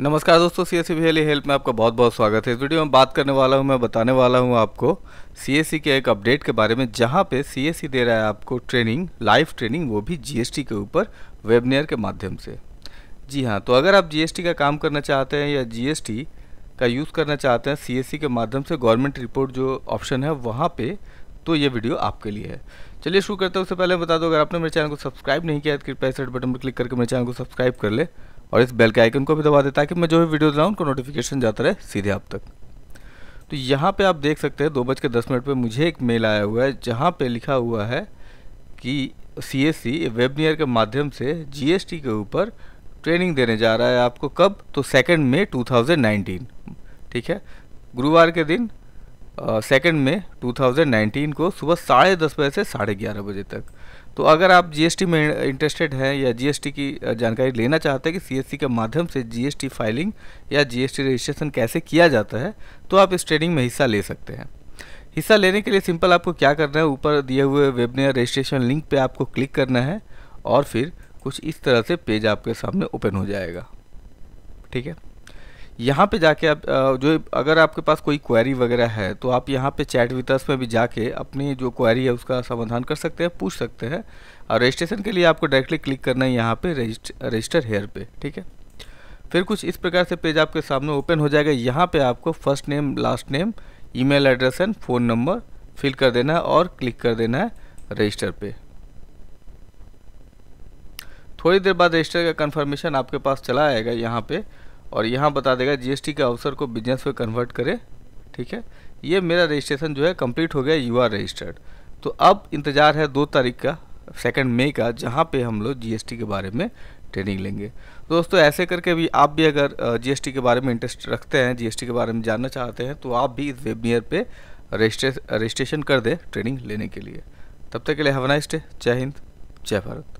नमस्कार दोस्तों C S C help में आपका बहुत बहुत स्वागत है इस वीडियो में बात करने वाला हूं मैं बताने वाला हूं आपको सी के एक अपडेट के बारे में जहां पे सी दे रहा है आपको ट्रेनिंग लाइव ट्रेनिंग वो भी जी के ऊपर वेबनेयर के माध्यम से जी हां तो अगर आप जी का काम करना चाहते हैं या जी का यूज़ करना चाहते हैं सी के माध्यम से गवर्नमेंट रिपोर्ट जो ऑप्शन है वहाँ पर तो ये वीडियो आपके लिए है चलिए शुरू करते हैं उससे पहले बता दो अगर आपने मेरे चैनल को सब्सक्राइब नहीं किया तो कृपया सेट बटन पर क्लिक करके मेरे चैनल को सब्सक्राइब कर ले और इस बेल के आइकन को भी दबा दें ताकि मैं जो भी वीडियो दिलाऊँ उनको नोटिफिकेशन जाता रहे सीधे आप तक तो यहाँ पे आप देख सकते हैं दो बज के दस मिनट पर मुझे एक मेल आया हुआ है जहाँ पे लिखा हुआ है कि सी एस सी वेबनियर के माध्यम से टी के ऊपर ट्रेनिंग देने जा रहा है आपको कब तो सेकेंड थाउजेंड 2019 ठीक है गुरुवार के दिन सेकेंड में 2019 को सुबह साढ़े दस बजे से साढ़े ग्यारह बजे तक तो अगर आप जीएसटी में इंटरेस्टेड हैं या जीएसटी की जानकारी लेना चाहते हैं कि सीएससी के माध्यम से जीएसटी फाइलिंग या जीएसटी रजिस्ट्रेशन कैसे किया जाता है तो आप इस ट्रेनिंग में हिस्सा ले सकते हैं हिस्सा लेने के लिए सिंपल आपको क्या करना है ऊपर दिए हुए वेबनेर रजिस्ट्रेशन लिंक पर आपको क्लिक करना है और फिर कुछ इस तरह से पेज आपके सामने ओपन हो जाएगा ठीक है यहाँ पे जाके आप जो अगर आपके पास कोई क्वेरी वगैरह है तो आप यहाँ पे चैट विथर्स में भी जाके अपनी जो क्वेरी है उसका समाधान कर सकते हैं पूछ सकते हैं और रजिस्ट्रेशन के लिए आपको डायरेक्टली क्लिक करना है यहाँ पे रजिस्टर हेयर पे ठीक है फिर कुछ इस प्रकार से पेज आपके सामने ओपन हो जाएगा यहाँ पर आपको first name last name e address and phone number fill कर देना है और क्लिक कर देना है रजिस्टर पर थोड़ी देर बाद रजिस्टर का कन्फर्मेशन आपके पास चला आएगा यहाँ पर और यहाँ बता देगा जीएसटी के अवसर को बिजनेस में कन्वर्ट करें ठीक है ये मेरा रजिस्ट्रेशन जो है कंप्लीट हो गया यू आर रजिस्टर्ड तो अब इंतज़ार है दो तारीख का सेकेंड मई का जहाँ पे हम लोग जीएसटी के बारे में ट्रेनिंग लेंगे दोस्तों ऐसे करके भी आप भी अगर जीएसटी के बारे में इंटरेस्ट रखते हैं जीएसटी के बारे में जानना चाहते हैं तो आप भी इस वेबिनियर पर रजिस्ट्रेशन कर दें ट्रेनिंग लेने के लिए तब तक के लिए हैव नाइस डे जय हिंद जय भारत